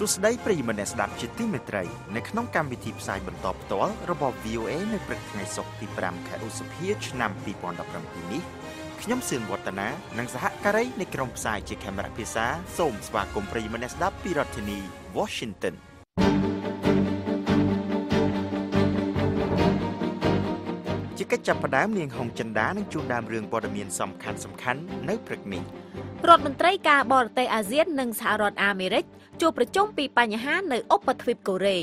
សួស្តីប្រិយមិត្តអ្នកស្ដាប់ជាទីមេត្រីនៅក្នុងកម្មវិធីផ្សាយបន្តផ្ទាល់របស់ VOA នៅព្រឹកថ្ងៃសុក្រទី5ខែឧសភាឆ្នាំ2017នេះខ្ញុំសឿនវឌ្ឍនានិងសហការីនៃក្រុមផ្សាយជាកាមេរ៉ាភាសាសូមស្វាគមន៍ប្រិយមិត្តអ្នកស្ដាប់ពីរដ្ឋធានី Washington ជាកិច្ចចាប់ផ្ដើមនាងហុងចិនដានឹងជួនដើមរឿងព័ត៌មានសំខាន់សំខាន់នៅព្រឹកនេះរដ្ឋមន្ត្រីការបរទេសអាស៊ាននិងសហរដ្ឋអាមេរិកជួបប្រជុំពីបញ្ហានៅឧបទ្វីបកូរ៉េ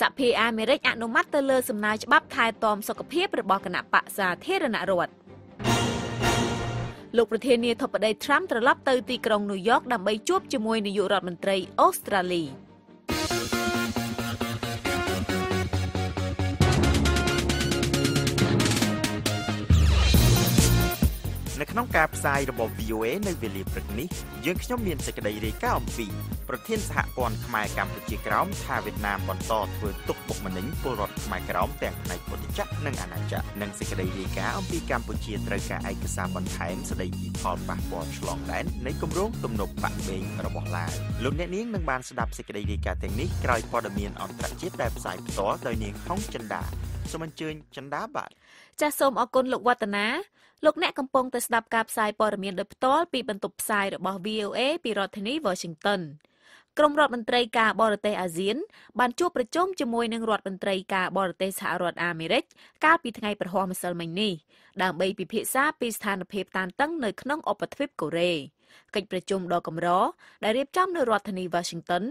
សហភាពអាមេរិកអនុម័តទៅលើសំណើច្បាប់ថែទាំសុខភាពរបស់គណៈបកសាធារណរដ្ឋលោកប្រធានាធិបតី Trump ត្រឡប់ទៅទីក្រុងញូវយ៉កដើម្បីជួបជាមួយនាយករដ្ឋមន្ត្រីអូស្ត្រាលី។ក្នុងការផ្សាយរបស់ VOA នៅវេលាព្រឹកនេះយើងខ្ញុំមានសេចក្តីរាយការណ៍អំពីប្រធានសហព័ន្ធខ្មែរកម្ពុជាក្រោមថាវៀតណាមបន្ត ធ្វើទុកបុកម្នេញពលរដ្ឋខ្មែរក្រោមទាំងផ្នែកពុទ្ធចក្រនិងអាណាចក្រនិងសេចក្តីរាយការណ៍អំពីកម្ពុជាត្រូវការឯកសារបន្ថែមស្តីពីផលប៉ះពាល់ឆ្លងដែននៃគម្រោងទំនប់បាក់បេងរបស់ឡាវលោកអ្នកនាងនឹងបានស្ដាប់សេចក្តីរាយការណ៍ទាំងនេះក្រោយព័ត៌មានអន្តរជាតិដែលផ្សាយផ្ទាល់ដោយនាងហុងចិនដាសូមអញ្ជើញចិនដាបាទចាសសូមអរគុណលោកវឌ្ឍនាលោកអ្នកកំពុងតែស្ដាប់ការផ្សាយព័ត៌មានដោយផ្ទាល់ពីបន្ទប់ផ្សាយរបស់ VOA ពីរដ្ឋធានី Washington ក្រមរដ្ឋមន្ត្រីការបរទេសអាស៊ានបានជួបប្រជុំជាមួយនឹងរដ្ឋមន្ត្រីការបរទេសសហរដ្ឋអាមេរិក កាលពីថ្ងៃព្រហស្បតិ៍ម្សិលមិញនេះដើម្បីពិភាក្សាពីស្ថានភាពតានតឹងនៅក្នុងឧបទ្វីបកូរ៉េ។កិច្ចប្រជុំដ៏កម្រដែលរៀបចំនៅរដ្ឋធានី Washington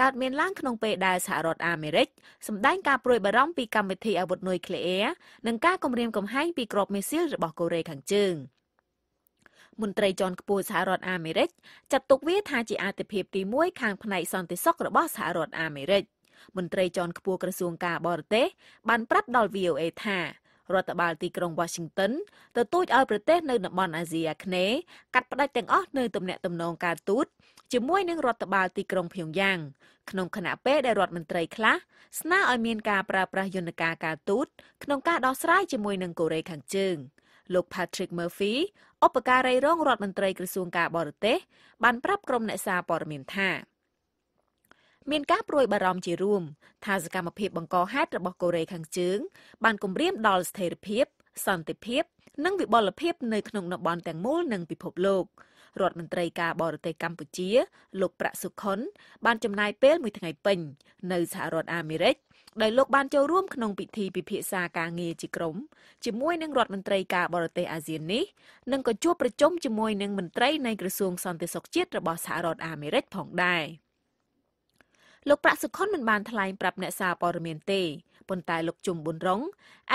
កើតមានឡើងក្នុងពេលដែលសហរដ្ឋអាមេរិកសម្ដែង ការព្រួយបារម្ភពីកម្មវិធីអាវុធនុយក្លេអ៊ែរនិងការគំរាមកំហែង ពីគ្រាប់មីស៊ីលរបស់កូរ៉េខាងជើងមន្ត្រីជាន់ខ្ពស់សហរដ្ឋអាមេរិកចាត់ទុកវា ថាជាអាទិភាពទី1ខាងផ្នែកសន្តិសុខរបស់សហរដ្ឋអាមេរិកមន្ត្រីជាន់ខ្ពស់ក្រសួងការបរទេស បានប្រាប់ដល់ VOA ថារដ្ឋបាលទីក្រុង Washington ទទូចឲ្យប្រទេសនៅតំបន់អាស៊ីអាគ្នេយ៍កាត់ផ្តាច់ទាំងអស់នៅទំនាក់ទំនងការទូតជាមួយនឹងរដ្ឋបាលទីក្រុងភ្យុងយ៉ាងក្នុងខណៈពេលដែលរដ្ឋមន្ត្រីខ្លះស្នើឲ្យមានការប្រើប្រាស់យន្តការការទូតក្នុងការដោះស្រាយជាមួយនឹងកូរ៉េខាងជើងលោក Patrick Murphy ឧបការីរងរដ្ឋមន្ត្រីក្រសួងការបរទេស បានប្រាប់ក្រុមអ្នកសាព័ត៌មានថាមានការព្រួយបារម្ភជារួមថាសកម្មភាពបង្កហេតុរបស់កូរ៉េខាងជើងបានគំរាមដល់ស្ថិរភាពសន្តិភាពនិងវិបលភាពនៅក្នុងតំបន់ទាំងមូលនិងពិភពលោក រដ្ឋមន្ត្រីការបរទេសកម្ពុជា លោកប្រាក់សុខុនបានចំណាយពេលមួយថ្ងៃពេញនៅសហរដ្ឋអាមេរិកដោយលោកបានចូលរួមក្នុងពិធីពិភាក្សាការងារជាក្រុមជាមួយនឹងរដ្ឋមន្ត្រីការបរទេសអាស៊ាននេះនិងក៏ជួបប្រជុំជាមួយនឹងមន្ត្រីនៃក្រសួងសន្តិសុខជាតិរបស់សហរដ្ឋអាមេរិកផងដែរ។លោកប្រាក់សុខុនមិនបានថ្លែងប្រាប់អ្នកសារព័ត៌មានទេប៉ុន្តែលោកជុំប៊ុនរង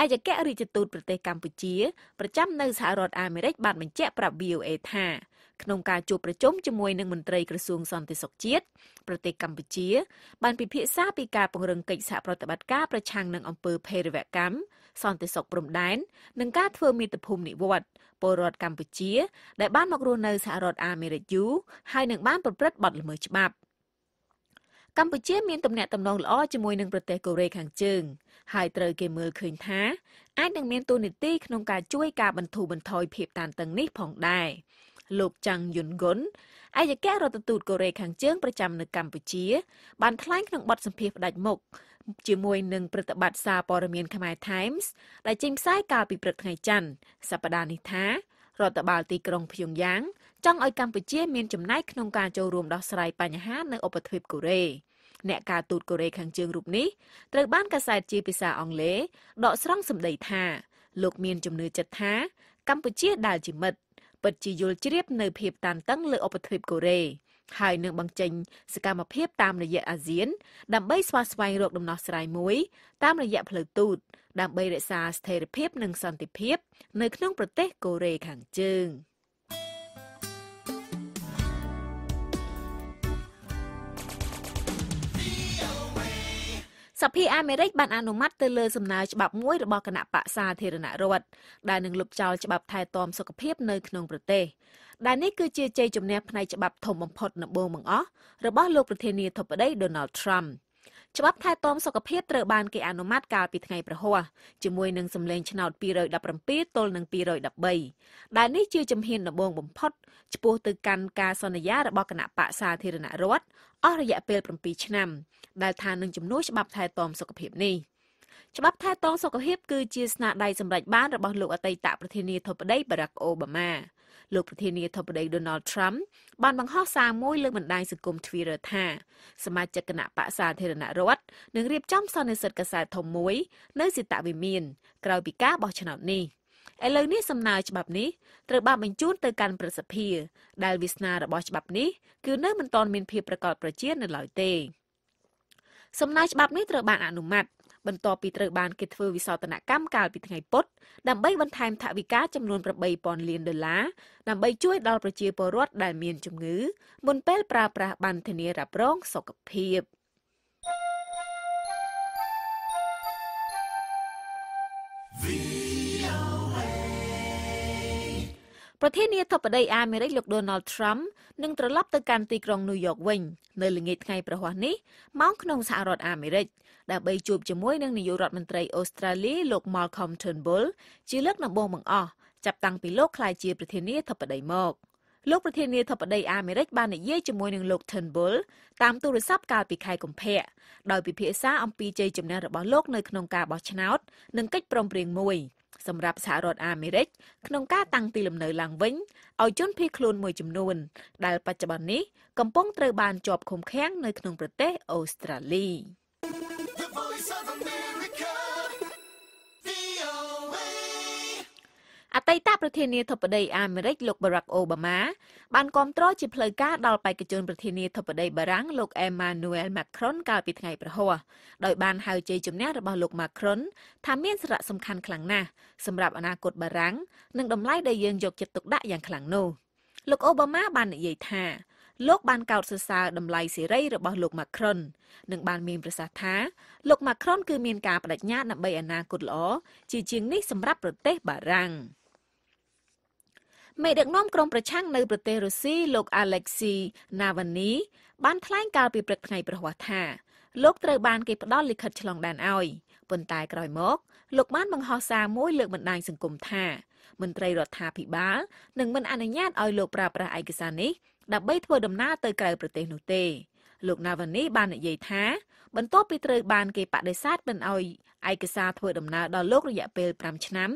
ឯកអគ្គរដ្ឋទូតប្រទេសកម្ពុជាប្រចាំនៅសហរដ្ឋអាមេរិកបានបញ្ជាក់ប្រាប់ VOA ថាក្នុងការជួបប្រជុំជាមួយនឹងមន្ត្រីក្រសួងសន្តិសុខជាតិប្រទេសកម្ពុជាបានពិភាក្សាពីការពង្រឹងកិច្ចសហប្រតិបត្តិការប្រឆាំងនឹងអំពើភេរវកម្មសន្តិសុខព្រំដែននិងការធ្វើមាតុភូមិនិវត្តពលរដ្ឋកម្ពុជា ដែលបានមករស់នៅសហរដ្ឋអាមេរិកយូរហើយនឹងបានប្រព្រឹត្តបទល្មើសច្បាប់។កម្ពុជាមានទំនាក់ទំនងល្អជាមួយនឹងប្រទេសកូរ៉េខាងជើងហើយត្រូវគេមើលឃើញថាអាចនឹង មានទូនីតិក្នុងការជួយការបន្ធូរបន្ថយភាពតានតឹងនេះផងដែរលោកចាំងយុនហ្គុនឯកអគ្គរដ្ឋទូតកូរ៉េខាងជើងប្រចាំនៅកម្ពុជា បានថ្លែងក្នុងបទសម្ភាសន៍ផ្ដាច់មុខជាមួយនឹងប្រតិបត្តិសារព័ត៌មានខ្មែរ Times ដែលចេញផ្សាយកាលពីព្រឹកថ្ងៃច័ន្ទសប្តាហ៍នេះថារដ្ឋបាលទីក្រុងភ្យុងយ៉ាង ចង់ឲ្យកម្ពុជាមានចំណាយក្នុងការចូលរួម ដោះស្រាយបញ្ហានៅឧបទ្វីបកូរ៉េ។អ្នកការទូតកូរ៉េខាងជើងរូបនេះត្រូវបានកាសែតជាភាសាអង់គ្លេសដកស្រង់សម្ដីថាលោកមានជំនឿចិត្តថាកម្ពុជាដែលជាមិត្តពិតជាយល់ជ្រាបនៅភាពតានតឹងលើឧបទ្វីបកូរ៉េហើយនឹងបង្ចេញសកម្មភាពតាមរយៈអាស៊ានដើម្បីស្វែងស្វែងរកដំណោះស្រាយមួយតាមរយៈផ្លូវទូតដើម្បីរក្សាស្ថិរភាពនិងសន្តិភាពនៅក្នុងប្រទេសកូរ៉េខាងជើង។សភាអាមេរិកបានអនុម័តទៅលើសំណើច្បាប់មួយរបស់គណៈបកសាធារណរដ្ឋដែលនឹងលុបចោលច្បាប់ថែទាំសុខភាពនៅក្នុងប្រទេសដែលនេះគឺជាជ័យជំនះផ្នែកច្បាប់ធំបំផុតដំបូងបង្អស់របស់លោកប្រធានាធិបតី Donald Trump ច្បាប់ថែទាំសុខភាពត្រូវបានគេអនុម័តកាលពីថ្ងៃព្រហស្បតិ៍ជាមួយនឹងសម្លេងឆ្នោត217ទល់នឹង213ដែលនេះជាជំហានដំបូងបំផុតឆ្ពោះទៅកាន់ការសន្យារបស់គណៈបកសាធារណរដ្ឋអស់រយៈពេល7ឆ្នាំដែលថានឹងជំនួសច្បាប់ថែទាំសុខភាពនេះ។ច្បាប់ថែទាំសុខភាពគឺជាស្នាដៃសម្រេចបានរបស់លោកអតីតប្រធានាធិបតីបារ៉ាក់អូបាម៉ាលោកប្រធានាធិបតី Donald Trump បានបង្ហោះសារមួយលើបណ្ដាញសង្គម Twitter ថាសមាជិកគណៈបកសាធារណរដ្ឋនឹងរៀបចំសន្និសីទកសែតធំមួយ នៅសិតវិមាន ក្រោយពីការបោះឆ្នោតនេះឥឡូវនេះសំណើច្បាប់នេះត្រូវបានបញ្ជូនទៅកាន់ប្រសិទ្ធិដែលវាសនារបស់ច្បាប់នេះគឺនៅមិនទាន់មានភាពប្រកបប្រជានៅឡើយទេសំណើច្បាប់នេះត្រូវបាន អនុម័តបន្ទាប់ពីត្រូវបានគេធ្វើវិសោធនកម្មកាលពីថ្ងៃពុធដើម្បីបន្ថែមថវិកាចំនួន8000លានដុល្លារដើម្បីជួយដល់ប្រជាពលរដ្ឋដែលមានជំងឺមុនពេលប្រើប្រាស់បានធានារ៉ាប់រងសុខភាព។ប្រធានាធិបតីអាមេរិកលោក Donald Trump នឹងត្រឡប់ទៅកាន់ទីក្រុង New York វិញនៅល្ងាចថ្ងៃប្រហ័សនេះមកក្នុងសហរដ្ឋអាមេរិកដើម្បីជួបជាមួយនឹងនាយករដ្ឋមន្ត្រីអូស្ត្រាលីលោក Malcolm Turnbull ជាលើកដំបូងបង្អស់ចាប់តាំងពីលោកក្លាយជាប្រធានាធិបតីមកលោកប្រធានាធិបតីអាមេរិកបាននិយាយជាមួយនឹងលោក Turnbull តាមទូរស័ព្ទកាលពីខែកុម្ភៈដោយពិភាក្សាអំពីជ័យជំនះរបស់លោកនៅក្នុងការបោះឆ្នោតនិងកិច្ចព្រមព្រៀងមួយ។សម្រាប់សហរដ្ឋអាមេរិកក្នុងការតាំងទីលំនៅឡើងវិញឲ្យជនភៀសខ្លួនមួយចំនួនដែលបច្ចុប្បន្ននេះកំពុងត្រូវបានជាប់ឃុំឃាំងនៅក្នុងប្រទេសអូស្ត្រាលី។អតីតប្រធានាធិបតីអាមេរិកលោក Barack Obama បានគ្រប់គ្រងជាផ្លូវការដល់បេក្ខជនប្រធានាធិបតីបារាំងលោក Emmanuel Macron កាលពីថ្ងៃប្រហោះដោយបានហៅជ័យជំនះរបស់លោក Macron ថាមានសារៈសំខាន់ខ្លាំងណាស់សម្រាប់អនាគតបារាំងនិងតម្លៃដែលយើងយកចិត្តទុកដាក់យ៉ាងខ្លាំងនោះលោក Obama បាននិយាយថាលោកបានកោតសរសើរតម្លៃសេរីរបស់លោក Macron និងបានមានប្រសាសន៍ថាលោក Macron គឺមានការបដិញ្ញាដើម្បីអនាគតល្អជាជាងនេះសម្រាប់ប្រទេសបារាំង។មេដឹកនាំក្រុមប្រឆាំងនៅប្រទេសរុស្ស៊ីលោក Alexei Navalny បានថ្លែងកាលពីព្រឹកថ្ងៃព្រហស្បតិ៍ថាលោកត្រូវបានគេផ្ដល់លិខិតឆ្លងដែនឲ្យប៉ុន្តែក្រោយមក លោកបានបង្ហោះសារមួយលើកបណ្ដាញសង្គមថាមន្ត្រីរដ្ឋាភិបាលនឹងមិនអនុញ្ញាតឲ្យលោកប្រើប្រាស់ឯកសារនេះដើម្បីធ្វើដំណើរទៅក្រៅប្រទេសនោះទេ លោកណាវ៉ានីបាននិយាយថាបន្ទាប់ពីត្រូវបានគេបដិសេធមិនអោយឯកសារធ្វើដំណើរដល់លោក រយៈពេល5ឆ្នាំ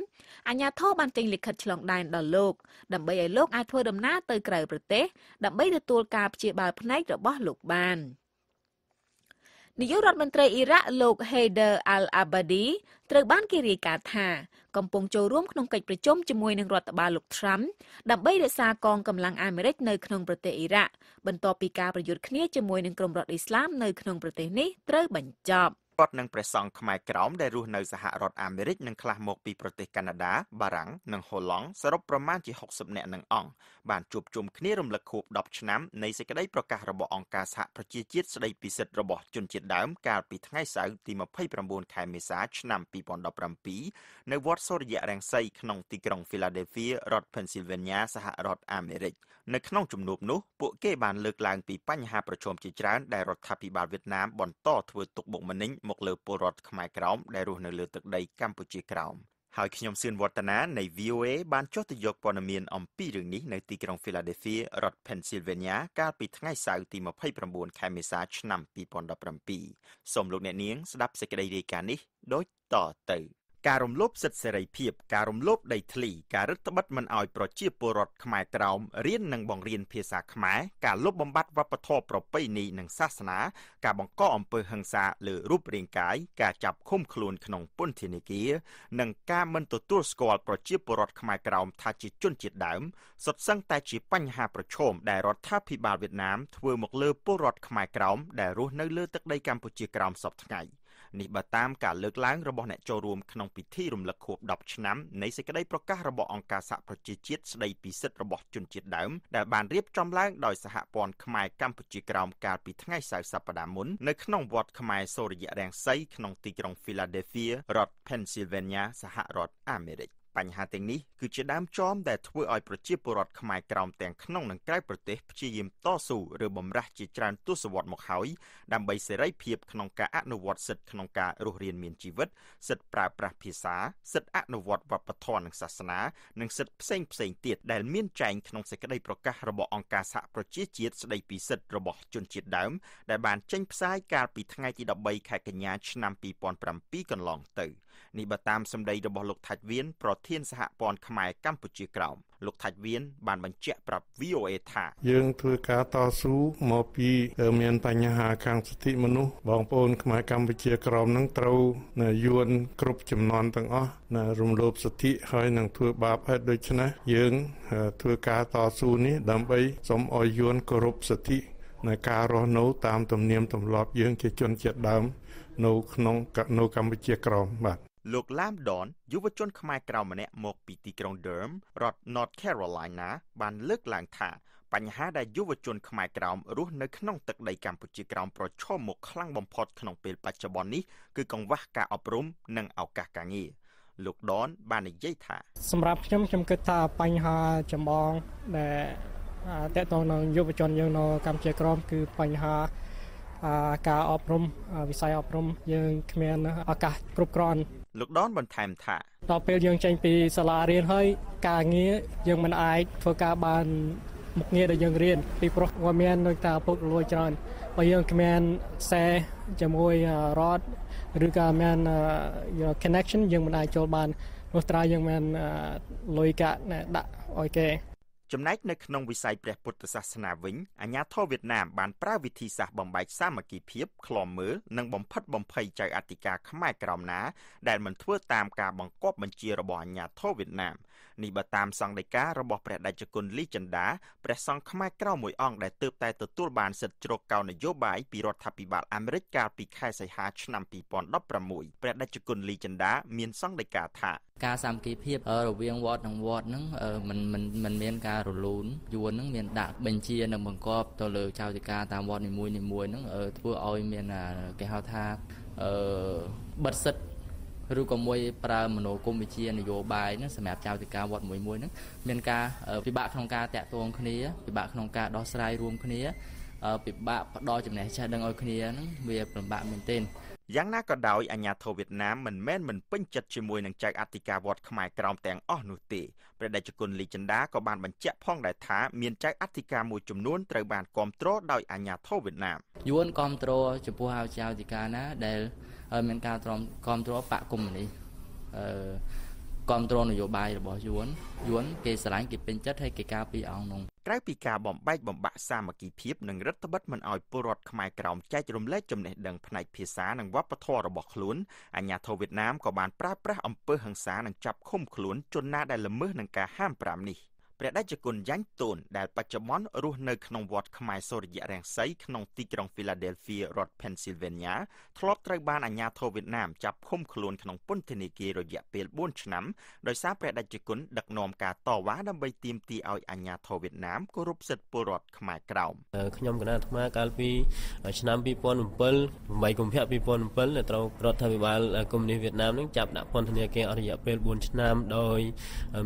អាជ្ញាធរបានចេញលិខិតឆ្លងដែនដល់លោក ដើម្បីឲ្យលោកអាចធ្វើដំណើរទៅក្រៅ ប្រទេសដើម្បីទទួលការព្យាបាលផ្នែករបស់លោកបាន។នាយករដ្ឋមន្ត្រីអ៊ីរ៉ាក់លោក Haider al-Abadi ត្រូវបានគេរាយការណ៍ថា កំពុងចូលរួមក្នុងកិច្ចប្រជុំជាមួយនឹងរដ្ឋបាលលោក Trump ដើម្បីរក្សាកងកម្លាំងអាមេរិកនៅក្នុងប្រទេសអ៊ីរ៉ាក់បន្ទាប់ពីការប្រយុទ្ធគ្នាជាមួយនឹងក្រុមរដ្ឋអ៊ីស្លាមនៅក្នុងប្រទេសនេះត្រូវបញ្ចប់គាត់នឹងព្រះសង្ឃខ្មែរក្រោមដែលរស់នៅសហរដ្ឋអាមេរិក និងខ្លះមកពីប្រទេសកាណាដាបារាំងនិងហូឡង់សរុបប្រមាណជា60នាក់នឹងអង្គបានជួបជុំគ្នារំលឹកខួប10ឆ្នាំនៃសេចក្តីប្រកាសរបស់អង្គការសហប្រជាជាតិស្តីពីសិទ្ធិរបស់ជនជាតិដើមកាលពីថ្ងៃសៅរ៍ទី29ខែមេសាឆ្នាំ2017នៅវត្តសូរិយរាំងសីក្នុងទីក្រុង Philadelphia រដ្ឋ Pennsylvania សហរដ្ឋអាមេរិកនៅក្នុងជំនួបនោះពួកគេបានលើកឡើងពីបញ្ហាប្រឈមជាច្រើនដែលរដ្ឋាភិបាលវៀតណាមបន្តធ្វើទុកបុកម្នេញមកមកលើពលរដ្ឋខ្មែរក្រោមដែលរស់នៅលើទឹកដីកម្ពុជាក្រោមហើយខ្ញុំសឿនវឌ្ឍនានៃ VOA បានចុះទៅយកព័ត៌មាន អំពីរឿងនេះនៅទីក្រុង Philadelphia រដ្ឋ Pennsylvania កាលពីថ្ងៃសៅរ៍ទី29ខែមេសាឆ្នាំ2017សូមលោកអ្នកនាង ស្ដាប់សេចក្តីរាយការណ៍នេះដូចតទៅ។ការរំលោភសិទ្ធិសេរីភាពការរំលោភដីធ្លីការរឹតបន្តឹងមិនអោយប្រជាពលរដ្ឋខ្មែរក្រោមរៀននិងបង្រៀនភាសាខ្មែរការលុបបំបាត់វប្បធម៌ប្រពៃណីនិងសាសនា ការបង្កអំពើហិង្សាលើរូបរាងកាយការចាប់ឃុំខ្លួនក្នុងពន្ធនាគារនិងការមិនទទួលស្គាល់ប្រជាពលរដ្ឋខ្មែរក្រោមថាជាជនជាតិដើម សុទ្ធសឹងតែជាបញ្ហាប្រឈមដែលរដ្ឋាភិបាលវៀតណាមធ្វើមកលើពលរដ្ឋខ្មែរក្រោមដែលរស់នៅលើទឹកដីកម្ពុជាក្រោមសពថ្ងៃ។នេះបើតាមការលើកឡើងរបស់អ្នកចូលរួមក្នុងពិធីរំលឹកខួប10ឆ្នាំនៃសេចក្តីប្រកាសរបស់អង្គការសហប្រជាជាតិស្តីពីសិទ្ធិរបស់ជនជាតិដើមដែលបានរៀបចំឡើងដោយសហព័ន្ធខ្មែរកម្ពុជាក្រោមកាលពីថ្ងៃសៅរ៍សប្តាហ៍មុននៅក្នុងវត្តខ្មែរសូរិយរាំងសីក្នុងទីក្រុង Philadelphia រដ្ឋ Pennsylvania សហរដ្ឋអាមេរិកបញ្ហាទាំងនេះគឺជាដើមចមដែលធ្វើឲ្យប្រជាពលរដ្ឋខ្មែរក្រោមទាំងក្នុងនិងក្រៅប្រទេសព្យាយាមតស៊ូឬបំរះជាច្រើនទសវត្សរ៍មកហើយដើម្បីសេរីភាពក្នុងការអនុវត្តសិទ្ធិក្នុងការរស់រានមានជីវិត សិទ្ធិប្រើប្រាស់ភាសាសិទ្ធិអនុវត្តវប្បធម៌និងសាសនានិងសិទ្ធិផ្សេងផ្សេងទៀតដែលមានចែងក្នុងសេចក្តីប្រកាសរបស់អង្គការសហប្រជាជាតិស្តីពីសិទ្ធិរបស់ជនជាតិដើមដែលបានចេញផ្សាយកាលពីថ្ងៃទី13ខែកញ្ញាឆ្នាំ2007កន្លងទៅ។នេះបើតាមសម្ដីរបស់លោកថាច់វៀនប្រធានសហព័ន្ធខ្មែរកម្ពុជាក្រោមលោកថាច់វៀនបានបញ្ជាក់ប្រាប់ VOA ថាយើង ធ្វើការតស៊ូមកពីមានបញ្ហាខាងសិទ្ធិមនុស្សបងប្អូនខ្មែរកម្ពុជាក្រមនឹងត្រូវយួនគ្រប់ចំនួនទាំងអស់ណារំលោភសិទ្ធិហើយនឹងធ្វើបាបហេតុដូច្នេះយើងធ្វើការតស៊ូនេះ ដើម្បីសូមឲ្យយួនគោរពសិទ្ធិនៃការរស់នៅតាមទំនៀមទម្លាប់យើងជាជនជាតិដើមនៅក្នុងនៅកម្ពុជាក្រមបាទលោកឡាមដនយុវជនខ្មែរក្រៅម្នាក់មកពីទីក្រុង Durham រដ្ឋ North Carolina បានលើកឡើងថា បញ្ហាដែលយុវជនខ្មែរក្រោមរស់នៅក្នុងទឹកដីកម្ពុជាក្រោមប្រឈមមុខខ្លាំងបំផុតក្នុងពេលបច្ចុប្បន្ននេះគឺកង្វះការអប់រំ និងឱកាសការងារលោកដនបាននិយាយថាសម្រាប់ខ្ញុំខ្ញុំគិតថាបញ្ហាចម្បងដែលតកតងនឹងយុវជនយើងនៅកម្ពុជាក្រមគឺបញ្ហាការអប់រំវិស័យអប់រំយើងគ្មានឱកាសគ្រប់គ្រាន់លោកដនបន្ថែមថាដល់ពេលយើងចេញពីសាលារៀនហើយ ការងារយើងមិនអាច ធ្វើការបានមុខងារដែលយើងរៀន ពីព្រោះវាមានដូចថាពុករលួយច្រើនបើយើងគ្មានខ្សែជាមួយរត់ឬក៏មាន your connection យើងមិនអាចចូលបានព្រោះត្រាយើងមានលុយកាក់ដាក់ឲ្យគេចំណែកនៅក្នុងវិស័យព្រះពុទ្ធសាសនាវិញអាញាធរវៀតណាមបានប្រើវិធីសាស្ត្របំបែកសាមគ្គីភាពខ្លំមើលនិងបំផិតបំភ័យចៅអធិការខ្មែរក្រមណាដែលមិនធ្វើតាមការបង្គាប់បញ្ជារបស់អាញាធរវៀតណាម។នេះបើតាមសង្ឃដីការបស់ព្រះតេជគុណលីចិន្តាព្រះសង្ឃខ្មែរក្រៅមួយអង្គដែលទើបតែទទួលបានសិទ្ធិជ្រកកោនយោបាយពីរដ្ឋាភិបាលអាមេរិកកាលពីខែសីហាឆ្នាំ2016ព្រះតេជគុណលីចិន្តាមានសង្ឃដីកាថា ការសាមគ្គីភាព រវាងវត្តនិងវត្តហ្នឹងมันมันมันមានការរលូនយួនហ្នឹងមានដាក់បញ្ជានិងបង្គាប់ទៅលើចៅតិការតាមវត្តនីមួយៗហ្នឹងធ្វើឲ្យមានគេហៅថាអឺបិទសិទ្ធិឬក៏មួយប្រើមនោគមវិជ្ជានយោបាយហ្នឹងសម្រាប់ចៅតិការវត្តមួយមួយហ្នឹងមានការពិបាកក្នុងការតាក់ទងគ្នាពិបាកក្នុងការដោះស្រាយរួមគ្នាពិបាកផ្ដល់ចំណេះចេះដឹងឲ្យគ្នាហ្នឹងវាពិបាកមែនទែនយ៉ាងណាក៏ដោយអាញាធរវៀតណាមមិនមែនមិនពេញចិត្តជាមួយនឹងចៅអធិការវត្តខ្មែរក្រោមទាំងអស់នោះទេព្រះតេជគុណលីចិន្តាក៏បានបញ្ជាក់ផងដែរថាមានចៅអធិការមួយចំនួនត្រូវបានគ្រប់គ្រងដោយអាញាធរវៀតណាមយួនគ្រប់គ្រងចំពោះហៅចៅអធិការណាដែលហើយមានការត្រមគ្រប់គ្រងបកគុំនេះអឺគ្រប់គ្រងនយោបាយរបស់យួនយួនគេស្រឡាញ់គេពេញចិត្តហើយគេការពារអង្គនោះក្រៅពីការបំបែកបំបាក់សាមគ្គីភាពនិងរដ្ឋបិតមិនឲ្យពលរដ្ឋខ្មែរក្រោមចែករំលែកចំណេះដឹងផ្នែកភាសានិងវប្បធម៌របស់ខ្លួនអាញាធរវៀតណាមក៏បានប្រើប្រាស់អំពើហិង្សានិងចាប់ឃុំខ្លួន ជនណាដែលល្មើសនឹងការហាមប្រាមនេះ។ព្រះតេជគុណយ៉ាញ់តូនដែល បច្ចុប្បន្នរស់នៅក្នុងវត្តខ្មែរសូរិយរាំងសីក្នុង ទីក្រុង Philadelphia រដ្ឋ Pennsylvania ធ្លាប់ត្រូវបានអាជ្ញាធរវៀតណាមចាប់ឃុំខ្លួនក្នុងពន្ធនាគាររយៈពេល4ឆ្នាំដោយសារព្រះតេជគុណដឹកនាំការតវ៉ាដើម្បីទាមទារឲ្យអាជ្ញាធរវៀតណាមគោរពសិទ្ធិពលរដ្ឋខ្មែរក្រោមខ្ញុំគណៈអាត្មាកាលពីឆ្នាំ2007 8កុម្ភៈ2007ដែលត្រូវរដ្ឋាភិបាលកុម្មុយនីសវៀតណាមនឹងចាប់ដាក់ពន្ធនាគារអស់រយៈពេល4ឆ្នាំដោយ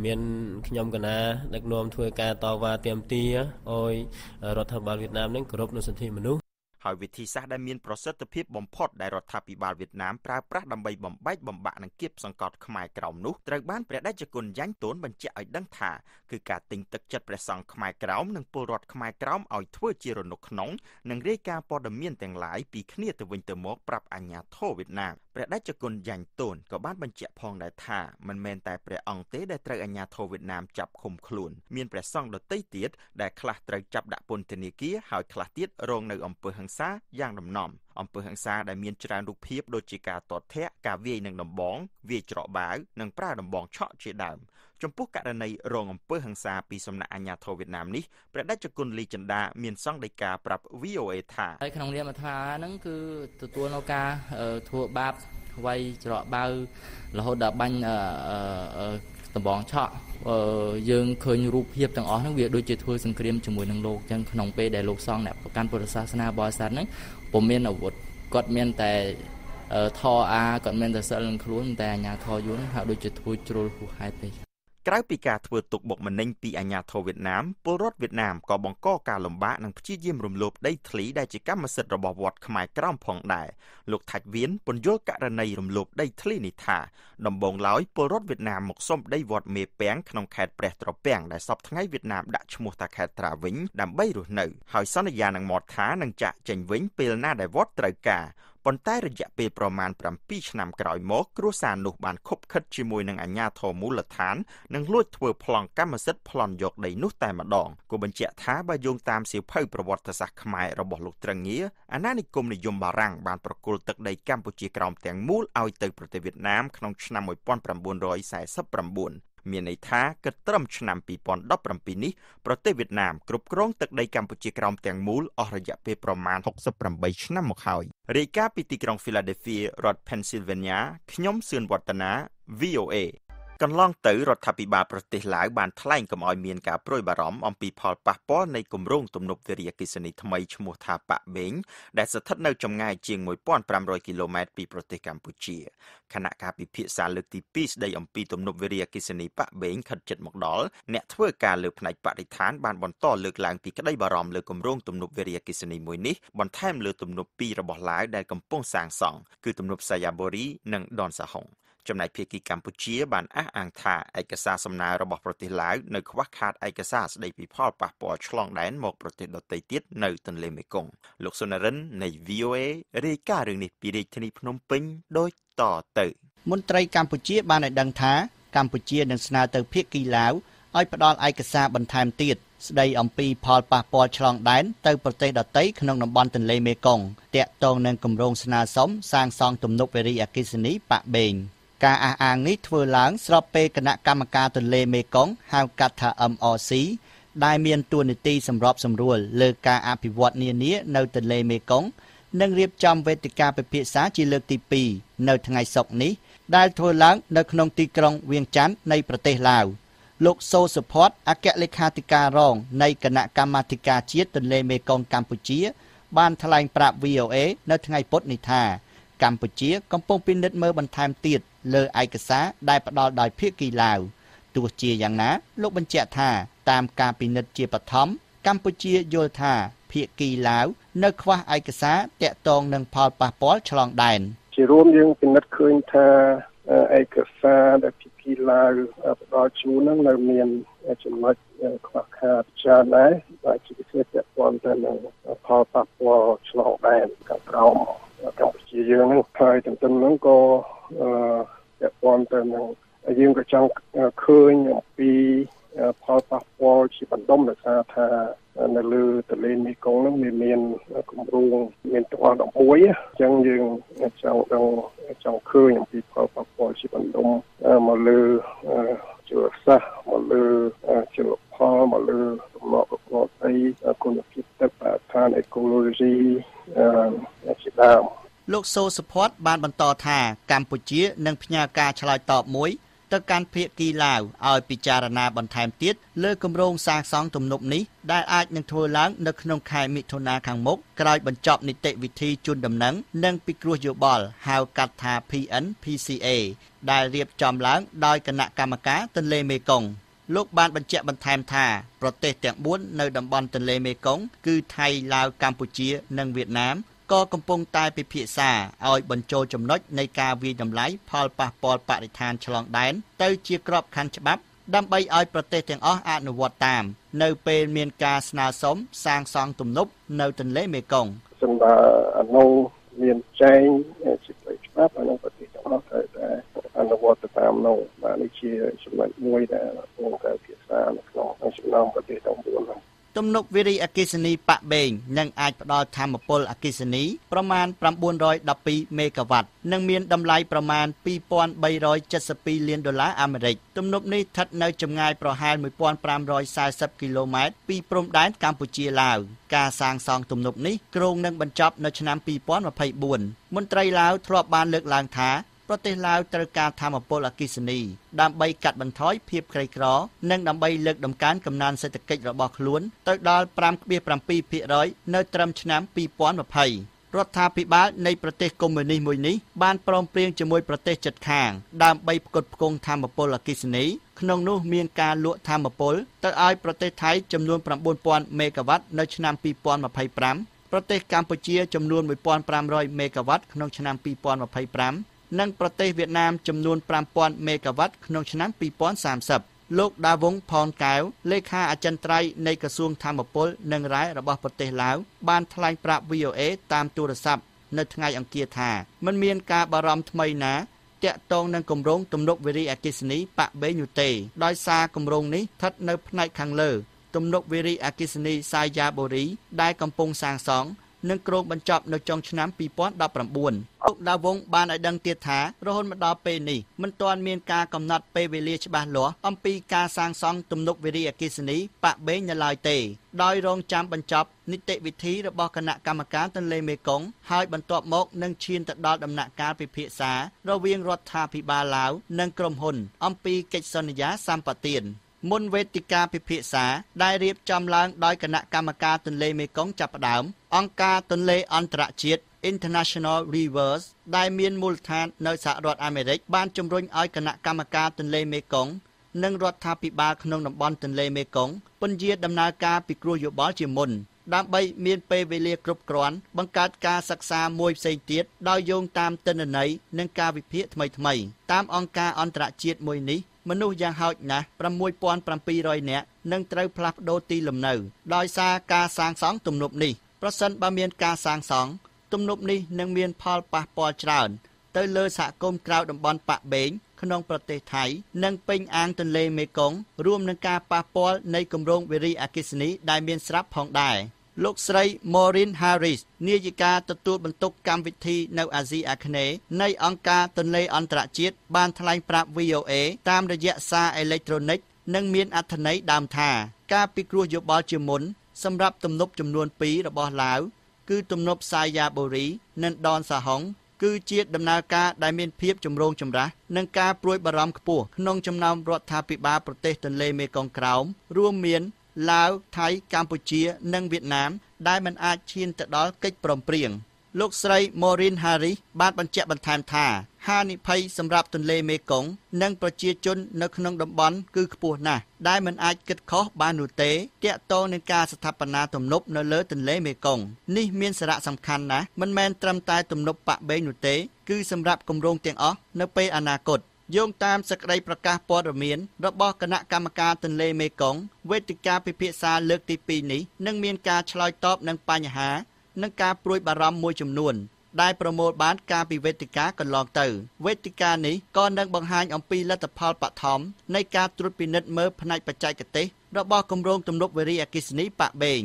មានខ្ញុំគណៈដឹកនាំធ្វើការតវ៉ាទាមទារឲ្យរដ្ឋាភិបាលវៀតណាមនឹងគោរពនូវសិទ្ធិមនុស្សហើយវិធីសាស្ត្រដែលមានប្រសិទ្ធភាពបំផុត ដែលរដ្ឋាភិបាលវៀតណាមប្រើប្រាស់ដើម្បីបំបែកបំបាក់និងគៀបសង្កត់ខ្មែរក្រោមនោះត្រូវបានព្រះតេជគុណយ៉ាញ់តូនបញ្ជាក់ឲ្យដឹងថាគឺការទិញទឹកចិត្តព្រះសង្ឃខ្មែរក្រោមនិងពលរដ្ឋខ្មែរក្រោមឲ្យធ្វើជារនុកក្នុងនិងរាយការណ៍ព័ត៌មានទាំងឡាយពីគ្នាទៅវិញទៅមកប្រាប់អាជ្ញាធរវៀតណាមព្រះតេជគុណយ៉ាញ់តូនក៏បានបញ្ជាក់ផងដែរថាមិនមែនតែព្រះអង្គទេដែលត្រូវអាជ្ញាធរវៀតណាមចាប់ឃុំខ្លួនមានព្រះសង្ឃដទៃទៀតដែលខ្លះត្រូវចាប់ដាក់ពន្ធនាគារហើយខ្លះទៀតរងនៅអំពើហិង្សាសាយ៉ាងដំណំអំពើហិង្សាដែលមានច្រើនរូបភាពដូចជាការទាត់ធាក់ការវាយនឹងដំបង វាយច្រកបាវនិងប្រើដំបងឆក់ជាដើមចំពោះករណីរងអំពើហិង្សាពីសំណាក់អាជ្ញាធរវៀតណាមនេះព្រះតេជគុណលីចិន្តាមានសង្កេតការប្រាប់ VOA ថាហើយក្នុងនាមអាត្មាហ្នឹងគឺទទួលនៅការធ្វើបាបវាយច្រកបាវរហូតដល់បាញ់ដបងឆក់យើងឃើញរូបភាពទាំងអស់ហ្នឹងវាដូចជាធ្វើសង្គ្រាមជាមួយនឹងលោកចឹងក្នុងពេលដែលលោកសង្ឃអ្នកប្រកាន់ពុទ្ធសាសនាបរិស័ទហ្នឹងពុំមានអាវុធគាត់មានតែថអាគាត់មានតែសិលនឹងខ្លួនតែអាញាធរយួនហាក់ដូចជាធ្វើជ្រុលហួសហេតុទេក្រៅពីការធ្វើទុកបុកម្នេញពីអាញាធរវៀតណាមពលរដ្ឋវៀតណាមក៏បង្កការលំបាកនិងព្យាយាមរំលោភដីធ្លីដែលជាកម្មសិទ្ធិរបស់វត្តខ្មែរក្រោមផងដែរលោកថាច់វៀនពន្យល់ករណីរំលោភដីធ្លីនេះថាដំបងឡើយពលរដ្ឋវៀតណាមមកសុំដីវត្តមេពាំងក្នុងខេត្តព្រះត្រពាំងដែលសពថ្ងៃវៀតណាមដាក់ឈ្មោះថាខេត្តត្រាវិញដើម្បីរស់នៅហើយសន្យានឹងមាត់ថានឹងចាក់ចេញវិញពេលណាដែលវត្តត្រូវការប៉ុន្តែរយៈពេលប្រមាណ7ឆ្នាំក្រោយមកគ្រួសារនោះបានខົບខិតជាមួយនឹងអាជ្ញាធរមូលដ្ឋាននិងលួចធ្វើប្លង់កម្មសិទ្ធិប្លន់យកដីនោះតែម្ដងគូបញ្ជាក់ថាបើយោងតាមសៀវភៅប្រវត្តិសាស្ត្រខ្មែររបស់លោកត្រឹងងារអាណានិគមនិយមបារាំងបានប្រគល់ទឹកដីកម្ពុជាក្រោមទាំងមូលឲ្យទៅប្រទេសវៀតណាមក្នុងឆ្នាំ1949មានន័យថាគិតត្រឹមឆ្នាំ2017នេះប្រទេសវៀតណាមគ្រប់គ្រង ទឹកដីកម្ពុជាក្រោមទាំងមូលអស់រយៈពេលប្រមាណ68ឆ្នាំមកហើយរាយការណ៍ពីទីក្រុង Philadelphia រដ្ឋ Pennsylvania ខ្ញុំសឿនវឌ្ឍនា VOA កន្លងទៅរដ្ឋាភិបាលប្រទេសឡាវបានថ្លែងកុំឲ្យមានការប្រួយបារម្ភអំពីផលប៉ះពាល់នៃគម្រោងទំនប់វារីអគ្គិសនីថ្មីឈ្មោះថាប៉ាបេង ដែលស្ថិតនៅចម្ងាយជាង1500គីឡូម៉ែត្រពីប្រទេសកម្ពុជាខណៈការពិភាក្សាលើកទី2ស្ដីអំពីទំនប់វារីអគ្គិសនីប៉ាបេងខិតជិតមកដល់អ្នកធ្វើការលើផ្នែកបរិស្ថានបានបន្តលើកឡើងពីក្តីបារម្ភលើគម្រោងទំនប់វារីអគ្គិសនីមួយនេះ បន្ថែមលើទំនប់2របស់ឡាវដែលកំពុងសាងសង់គឺទំនប់សាយ៉ាបូរីនិងដនសាហុងចំណែកភៀកីកម្ពុជាបានអះអាងថាឯកសារសំណើរបស់ប្រទេសឡាវនៅខ្វះខាតឯកសារស្ដីពីផលប៉ះពាល់ឆ្លងដែនមកប្រទេសដទៃទៀតនៅទន្លេមេគង្គលោកសុនរិននៃ VOA រាយការណ៍រឿងនេះពីរាជធានីភ្នំពេញ ដូចតទៅ មន្ត្រីកម្ពុជា បានឲ្យដឹងថាកម្ពុជានឹងស្នើទៅភៀកគីឡាវឲ្យផ្ដល់ឯកសារបន្ថែមទៀតស្ដីអំពី ផលប៉ះពាល់ឆ្លងដែនទៅប្រទេសដទៃក្នុងតំបន់ទន្លេមេគង្គតាក់ទងនឹងគម្រោងស្នើសុំសាងសង់ទំនប់វារីអគ្គិសនីប៉ាបេង។ការអះអាងនេះធ្វើឡើងស្របពេលគណៈកម្មការទន្លេមេគង្គហៅកាត់ថា MRC ដែលមានទួនាទីសម្របសម្រួលលើការអភិវឌ្ឍនានានៅទន្លេមេគង្គនិងរៀបចំវេទិកាពិភាក្សាជាលើកទី2នៅថ្ងៃសុក្រនេះដែលធ្វើឡើងនៅក្នុងទីក្រុងវៀងច័ន្ទនៃប្រទេសឡាវលោកសូសុផាត់អគ្គលេខាធិការរងនៃគណៈកម្មាធិការជាតិទន្លេមេគង្គកម្ពុជាបានថ្លែងប្រាប់ VOA នៅថ្ងៃពុធនេះថាកម្ពុជាកំពុងពិនិត្យមើលបន្ថែមទៀតលើឯកសារដែលផ្ដល់ដោយភាគីឡាវទោះជាយ៉ាងណា លោកបញ្ជាក់ថាតាមការពិនិត្យជាបឋមកម្ពុជាយល់ថា ភាគីឡាវនៅ ខ្វះឯកសារតាក់ទងនឹងផលប៉ះពាល់ឆ្លងដែនជារួមយើងពិនិត្យឃើញថាឯកសារដែលភាគីឡាវផ្ដល់ជូនហ្នឹងនៅមានចំណុចខ្វះខាតច្រើនដែរបាទជាពិសេសពាក់ព័ន្ធទៅនឹងផលប៉ះពាល់ឆ្លងដែនក្រោមជាយើងហ្នឹងហើយទន្ទឹមហ្នឹងក៏អឺតពន់ទៅនឹងយើងក៏ចង់ឃើញអំពីផលប៉ះពាល់ជាបណ្ដុំដោយសារថានៅលើទន្លេមេគង្គហ្នឹងវាមានគម្រោងមានទាំងអស់11អញ្ចឹងយើងចង់ដឹងចង់ឃើញអំពីផលប៉ះពាល់ជាបណ្ដុំមកលើជីវសាស្ត្រមកលើជីវផលមកលើទំនាប់ប្រកបអីគុណភាពទឹកបរិស្ថានអេកូឡូស៊ីជាដើមលោកសូសុផាត់បានបន្តថាកម្ពុជានឹងផ្ញើការឆ្លើយតបមួយ ទៅកាន់ភៀកគីឡាវឲ្យពិចារណាបន្ថែមទៀតលើគម្រោងសាងសង់ទំនប់នេះដែលអាចនឹងធ្វើឡើង នៅក្នុងខែមិថុនាខាងមុខក្រោយបញ្ចប់នីតិវិធីជូនដំណឹង និងពិគ្រោះយោបល់ហៅកាត់ថា PNPCA ដែលរៀបចំឡើងដោយគណៈកម្មការទន្លេមេគង្គលោកបានបញ្ជាក់បន្ថែមថា ប្រទេសទាំង4នៅតំបន់ទន្លេមេគង្គគឺថៃឡាវកម្ពុជា និងវៀតណាមក៏កំពុងតែពិភាក្សាឲ្យបញ្ចូលចំណុចនៃការវាយតម្លៃផលប៉ះពាល់បរិស្ថានឆ្លងដែនទៅជាក្របខ័ណ្ឌច្បាប់ដើម្បីឲ្យប្រទេសទាំងអស់អនុវត្តតាមនៅពេលមានការស្នើសុំសាងសង់ទំនប់នៅទន្លេមេគង្គសិនបើអនុមានចែងជាផ្លូវច្បាប់អនុប្រទេសទាំងអស់ត្រូវតែអនុវត្តតាមនោះបាទនេះជាចំណុចមួយដែលអង្គការភាសានៅក្នុងចំណោមប្រទេសទាំង4នោះទំនប់វារីអគ្គិសនីប៉ាក់បេងនឹងអាចផ្ដល់ធម្មពលអគ្គិសនីប្រមាណ912មេហ្គាវ៉ាត់និងមានតម្លៃប្រមាណ2372លានដុល្លារអាមេរិក ទំនប់នេះស្ថិតនៅចម្ងាយប្រហែល1540គីឡូម៉ែត្រពីព្រំដែនកម្ពុជាឡាវការសាងសង់ទំនប់នេះគ្រោងនឹងបញ្ចប់នៅឆ្នាំ2024មន្ត្រីឡាវធ្លាប់បានលើកឡើងថាប្រទេសឡាវត្រូវការធម្មពលអគិសនី ដើម្បីកាត់បន្ថយភាពក្រីក្រនិងដើម្បីលើកដំកើងកំណើនសេដ្ឋកិច្ចរបស់ខ្លួន ទៅដល់5.7%នៅត្រឹមឆ្នាំ2020រដ្ឋាភិបាលនៃប្រទេសកុម្មុយនីសមួយនេះបានព្រមព្រៀងជាមួយប្រទេសជិតខាង ដើម្បីផ្គត់ផ្គង់ធម្មពលអគិសនីក្នុងនោះមានការលក់ធម្មពលទៅឲ្យប្រទេសថៃចំនួន9000មេហ្គាវ៉ាត់នៅឆ្នាំ2025ប្រទេសកម្ពុជាចំនួន1500មេហ្គាវ៉ាត់ក្នុងឆ្នាំ2025និងប្រទេសវៀតណាមចំនួន5000មេហ្គាវ៉ាត់ក្នុងឆ្នាំ2030លោកដាវង ផនកែវលេខាអចិន្ត្រៃយ៍នៃក្រសួងធម្មពល និងរ៉ែរបស់ប្រទេសឡាវបានថ្លែងប្រាប់ VOA តាមទូរស័ព្ទនៅថ្ងៃ អង្គារថាมันមានការបារម្ភថ្មីណាតាក់ទងនឹងគម្រោងទំនប់វារីអគ្គិសនីប៉ាបេញូទេដោយសារគម្រោងនេះស្ថិតនៅ ផ្នែកខាងលើ ទំនប់វារីអគ្គិសនីសាយ៉ាបូរី ដែលកំពុងសាងសង់និងគ្រោងបញ្ចប់នៅចុងឆ្នាំ2019លោកដាវង បានឲ្យដឹងទៀតថា រហូតមកដល់ពេលនេះមិនទាន់មានការកំណត់ពេលវេលាច្បាស់លាស់អំពីការសាងសង់ទំនប់វារីអគ្គិសនីប៉ាក់បេងនៅឡើយទេដោយរងចាំបញ្ចប់នីតិវិធីរបស់គណៈកម្មការទន្លេមេគង្គហើយបន្ទាប់មកនឹងឈានទៅដល់ដំណាក់កាលពិភាក្សា រវាង រដ្ឋាភិបាលឡាវនិងក្រុមហ៊ុនអំពីកិច្ចសន្យាសម្បទានមុនវេទិកាពិភាក្សាដែលរៀបចំឡើងដោយគណៈកម្មការទន្លេមេគង្គចាប់ផ្ដើម អង្គការទន្លេអន្តរជាតិ International Rivers ដែលមានមូលដ្ឋាននៅសហរដ្ឋអាមេរិកបានជំរុញឲ្យគណៈកម្មការទន្លេមេគង្គនិងរដ្ឋាភិបាលក្នុងតំបន់ទន្លេមេគង្គពន្យាដំណើរការពិគ្រោះយោបល់ជាមុនដើម្បីមានពេលវេលាគ្រប់គ្រាន់បង្កើតការសិក្សាមួយផ្សេងទៀតដោយយោងតាមទិន្នន័យនិងការវិភាគថ្មីៗតាមអង្គការអន្តរជាតិមួយនេះមនុស្សយ៉ាងហោចណាស់6700នាក់នឹងត្រូវផ្លាស់ប្តូរទីលំនៅដោយសារការសាងសង់ទំនប់នេះប្រសិនបើមានការសាងសង់ទំនប់នេះនឹងមានផលប៉ះពាល់ច្រើនទៅលើសហគមន៍ក្រៅតំបន់ប៉ាក់បេងក្នុងប្រទេសថៃ និងពេញអាងទន្លេមេគង្គរួមនឹងការប៉ះពាល់នៃគម្រោងវារីអគ្គិសនី ដែលមានស្រាប់ផងដែរ។លោកស្រី Maureen Harris នាយិកាទទួលបន្ទុកកម្មវិធីនៅអាស៊ីអាគ្នេយ៍នៃអង្គការទន្លេអន្តរជាតិបានថ្លែងប្រាប់ VOA តាមរយៈសារអេເລັກត្រូនិក និងមានអត្ថន័យដើមថាការពិគ្រោះយោបល់ជាមុនសម្រាប់ទំនប់ចំនួន2របស់ឡាវគឺទំនប់សាយ៉ាបូរី និងដនសាហុងគឺជាដំណើរការដែលមានភាពចម្រូងចម្រាសនិងការព្រួយបារម្ភខ្ពស់ក្នុងចំណោមរដ្ឋាភិបាលប្រទេសទន្លេមេគង្គក្រោមរួមមានឡាវថៃកម្ពុជា និងវៀតណាម ដែលមិនអាចឈានទៅដល់កិច្ចព្រមព្រៀងលោកស្រី Morin Harris បានបញ្ជាក់បន្ថែមថាហានិភ័យសម្រាប់ទន្លេមេគង្គនិងប្រជាជននៅក្នុងតំបន់គឺខ្ពស់ណាស់ដែលមិនអាចគិតខុសបាននោះទេទាក់ទងនឹងការស្ថាបនាទំនប់នៅលើទន្លេមេគង្គនេះមានសារៈសំខាន់ណាស់មិនមែនត្រឹមតែទំនប់បាក់បេងនោះទេ គឺសម្រាប់គម្រោងទាំងអស់នៅពេលអនាគតយោងតាមសេចក្តីប្រកាសព័ត៌មានរបស់គណៈកម្មការទន្លេមេគង្គវេទិកាពិភាក្សាលើកទី2នេះនឹងមានការឆ្លើយតបនឹងបញ្ហា និងការព្រួយបារម្ភមួយចំនួនដែលប្រមូល បានការពីវេទិកាកន្លងទៅវេទិកានេះក៏នឹងបង្ហាញ អំពីលទ្ធផលបឋមនៃការត្រួតពិនិត្យមើលផ្នែកបច្ចេកទេស របស់គម្រោងទំនប់វារីអគ្គិសនីប៉ាបេង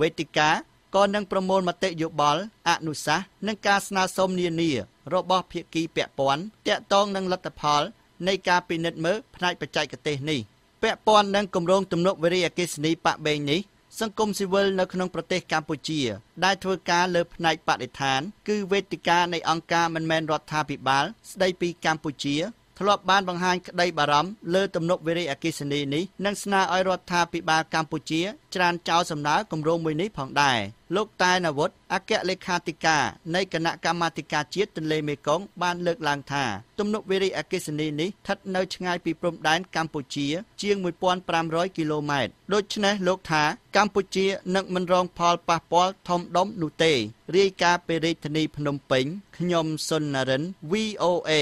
វេទិកាក៏នឹងប្រមូលមតិយោបល់អនុសាសន៍និងការស្នើសុំនានារបស់ភាគីពាក់ព័ន្ធទាក់ទងនឹងលទ្ធផលនៃការពិនិត្យមើលផ្នែកបច្ចេកទេសនេះពាក់ព័ន្ធនឹងគម្រោងទំនប់វារីអគ្គិសនីប៉ាបេងនេះសង្គមស៊ីវិលនៅក្នុងប្រទេសកម្ពុជាដែលធ្វើការលើផ្នែកបដិថានគឺវេទិកានៃអង្គការមិនមែនរដ្ឋាភិបាលស្ដីពីកម្ពុជាធ្លាប់បានបង្ហាញក្តីបារម្ភលើទំនប់វារីអគ្គិសនីនេះនិងស្នើឲ្យរដ្ឋាភិបាលកម្ពុជាច្រានចោលសំណើគម្រោងមួយនេះផងដែរលោកតែនវុឌ្ឍអគ្គលេខាធិការនៃគណៈកម្មាធិការជាតិទន្លេមេគង្គបានលើកឡើងថាទំនប់វារីអគ្គិសនីនេះស្ថិតនៅឆ្ងាយពីព្រំដែនកម្ពុជាជាង1500គីឡូម៉ែត្រដូច្នេះលោកថាកម្ពុជានឹងមិនរងផលប៉ះពាល់ធំដុំនោះទេរាយការណ៍ពីរាជធានីភ្នំពេញខ្ញុំសុននរិន VOA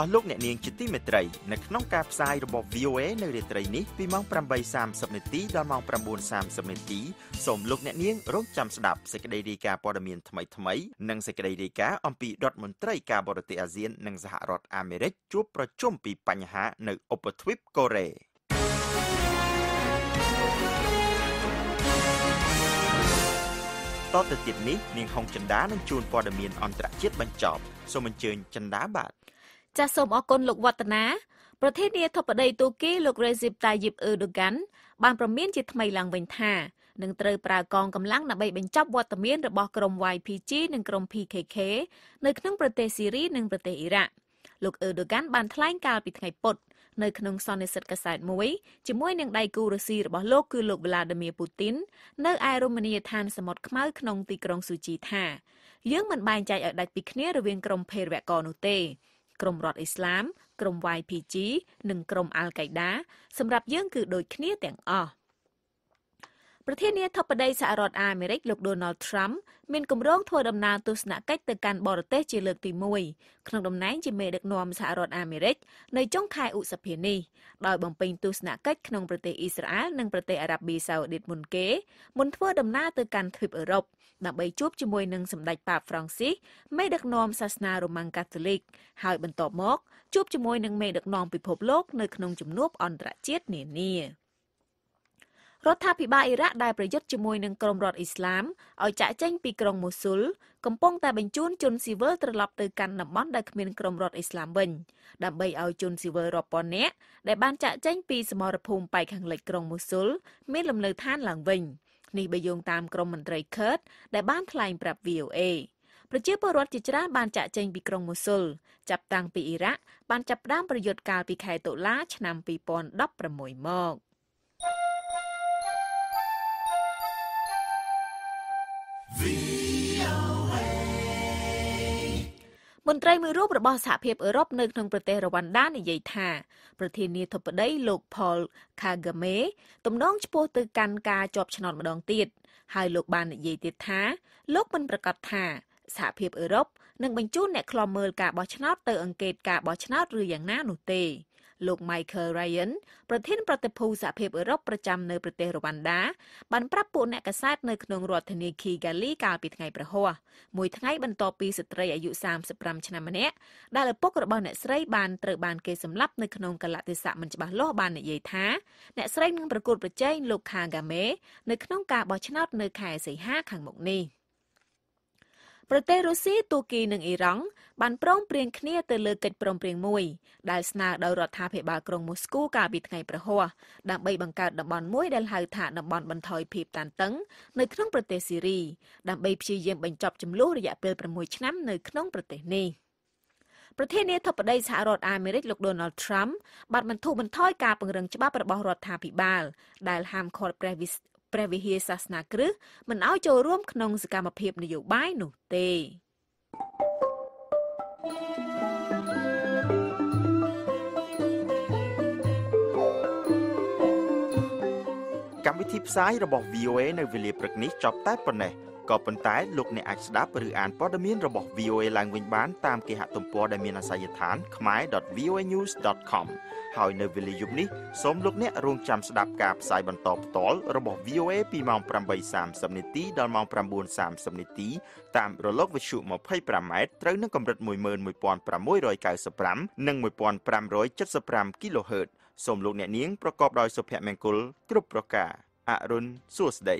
អស់លោកអ្នកនាងជាទីមេត្រីនៅក្នុងការផ្សាយរបស់ VOA នៅរាត្រីនេះពីម៉ោង8:30នាទីដល់ម៉ោង9:30នាទីសូមលោកអ្នកនាងរងចាំស្ដាប់សេចក្តីរាយការណ៍ព័ត៌មានថ្មីៗនិងសេចក្តីរាយការណ៍អំពីរដ្ឋមន្ត្រីការបរទេសអាស៊ាន និងសហរដ្ឋអាមេរិកជួបប្រជុំពីបញ្ហានៅឧបទ្វីបកូរ៉េតទៅទៀតនេះនាងហុងចិន្តានឹងជួនព័ត៌មានអន្តរជាតិបញ្ចប់សូមអញ្ជើញចិន្តាបាទចាសសូមអរគុណលោកវឌ្ឍនាប្រធានាធិបតីទូគីលោករេស៊ីបតាយីបអឺដូហ្គាន់បានប្រមានជាថ្មីឡើងវិញថានឹងត្រូវប្រើកងកម្លាំងដើម្បីបញ្ចប់វត្តមានរបស់ក្រុម YPG និងក្រុម PKK នៅក្នុងប្រទេសស៊ីរីនិងប្រទេសអ៊ីរ៉ាក់លោកអឺដូហ្គាន់បានថ្លែងកាលពីថ្ងៃពុធនៅក្នុងសន្និសីទកាសែតមួយជាមួយនឹងដៃគូរុស្ស៊ីរបស់លោកគឺលោក Vladimir Putin នៅឯរមណីយដ្ឋានសមុទ្រខ្មៅក្នុងទីក្រុងស៊ូជីថាយើងមិនបែងចែកឲ្យដាច់ពីគ្នារវាងក្រុមភេរវកនោះទេក្រុមរដ្ឋអ៊ីស្លាមក្រុម YPG និង ក្រុម Al-Qaeda សម្រាប់យើងគឺដូចគ្នាទាំងអស់ប្រធានាធិបតីសហរដ្ឋអាមេរិកលោក Donald Trump មានគម្រោងធ្វើដំណើរទស្សនកិច្ចទៅកាន់បរទេសជាលើកទី1ក្នុងតំណែងជាមេដឹកនាំសហរដ្ឋអាមេរិកនៅចុងខែឧសភានេះដោយបំពេញទស្សនកិច្ចក្នុងប្រទេសអ៊ីស្រាអែលនិងប្រទេសអារ៉ាប៊ីសាអូឌីតមុនគេមុនធ្វើដំណើរទៅកាន់ទ្វីបអឺរ៉ុបដើម្បីជួបជាមួយនឹងសម្ដេចប៉ាបហ្វ្រង់ស៊ីសមេដឹកនាំសាសនារ៉ូម៉ាំងកាតូលិកហើយបន្ទាប់មកជួបជាមួយនឹងមេដឹកនាំពិភពលោកនៅក្នុងជំនួបអន្តរជាតិនានារដ្ឋាភិបាលអ៊ីរ៉ាក់ដែលប្រយុទ្ធជាមួយនឹងក្រុមរដ្ឋអ៊ីស្លាមឲ្យចាក់ចេញពីក្រុងមូស៊ុលកំពុងតែបញ្ជូនជនស៊ីវិលត្រឡប់ទៅកាន់តំបន់ដែលគ្មានក្រុមរដ្ឋអ៊ីស្លាមវិញ ដើម្បីឲ្យជនស៊ីវិលរាប់ពាន់នាក់ដែលបានចាក់ចេញពីសមរភូមិប៉ែកខាងលិចក្រុងមូស៊ុលមានលំនៅឋានឡើងវិញនេះបើយោងតាមក្រមមន្ត្រីខឺតដែលបានថ្លែងប្រាប់ VOA ប្រជាពលរដ្ឋជាច្រើនបានចាក់ចេញពីក្រុងមូស៊ុលចាប់តាំងពីអ៊ីរ៉ាក់បានចាប់ផ្ដើមប្រយុទ្ធកាលពីខែតុលាឆ្នាំ2016មកមន្ត្រីមួយរូបរបស់សហភាពអឺរ៉ុបនៅក្នុងប្រទេសរវ៉ាន់ដានិយាយថាប្រធានាធិបតីលោក Paul Kagame ទំនងឈ្មោះទៅកាន់ការជាប់ឆ្នោតម្ដងទៀតហើយលោកបាននិយាយទៀតថាលោកមិនប្រកាសថាសហភាពអឺរ៉ុបនឹងបញ្ជូនអ្នកខ្លំមើលការបោះឆ្នោតទៅ អង្កេតការបោះឆ្នោតឬយ៉ាងណានោះទេ។លោក Michael Ryan ប្រធានប្រតិភូសហភាពអឺរ៉ុបប្រចាំនៅប្រទេសរវ៉ាន់ដាបានប្រាប់ពួកអ្នកកាសែតនៅក្នុងរដ្ឋធានី Kigali កាលពីថ្ងៃព្រហស្បតិ៍មួយថ្ងៃបន្ទាប់ពីស្ត្រីអាយុ35ឆ្នាំម្នាក់ដែលឪពុករបស់អ្នកស្រីបានត្រូវបានគេសម្លាប់នៅក្នុងកលតិស័កមិនច្បាស់លាស់បាននិយាយថាអ្នកស្រីនឹងប្រកួតប្រជែងលោក Kagame នៅក្នុងការបោះឆ្នោតនៅខែសីហាខាងមុខនេះ។ប្រទេសរុស្ស៊ីទូគីនិងអ៊ីរ៉ង់បានប្រងព្រៀងគ្នាទៅលើកិច្ចព្រមព្រៀងមួយដែលស្នើដោយរដ្ឋាភិបាលក្រុងមូស្គូកាលពីថ្ងៃព្រហស្បតិ៍ដើម្បីបង្កើតតំបន់មួយដែលហៅថាតំបន់បន្ថយភាពតានតឹងនៅក្នុងប្រទេសស៊ីរី ដើម្បីព្យាយាមបញ្ចប់ចំនួនរយៈពេល6ឆ្នាំនៅក្នុងប្រទេសនេះ។ប្រធានាធិបតីសហរដ្ឋអាមេរិកលោក Donald Trump បានបន្ធូរបន្ថយការពង្រឹងច្បាប់របស់រដ្ឋាភិបាល ដែលហាមឃាត់ព្រះព្រះវិហារសាសនាគ្រឹះមិនឲ្យចូលរួមក្នុងសកម្មភាពនយោបាយនោះទេកម្មវិធីផ្សាយរបស់ VOA នៅវេលាព្រឹកនេះចប់តែប៉ុណ្ណេះក៏ប៉ុន្តែលោកអ្នកអាចស្ដាប់ឬអានព័ត៌មានរបស់ VOA ឡើងវិញបានតាមគេហទំព័រដែលមានអាសយដ្ឋាន khmae.voanews.com ហើយនៅវេលាយប់នេះសូមលោកអ្នករងចាំស្ដាប់ការផ្សាយបន្តផ្ទាល់របស់ VOA ពីម៉ោង8:30នាទីដល់ម៉ោង9:30នាទីតាមរលកវិទ្យុ 25m ត្រូវនឹងកម្រិត11695និង1575 kHz សូមលោកអ្នកនាងប្រកបដោយសុភមង្គលគ្រប់ប្រការអរុនសួស្ដី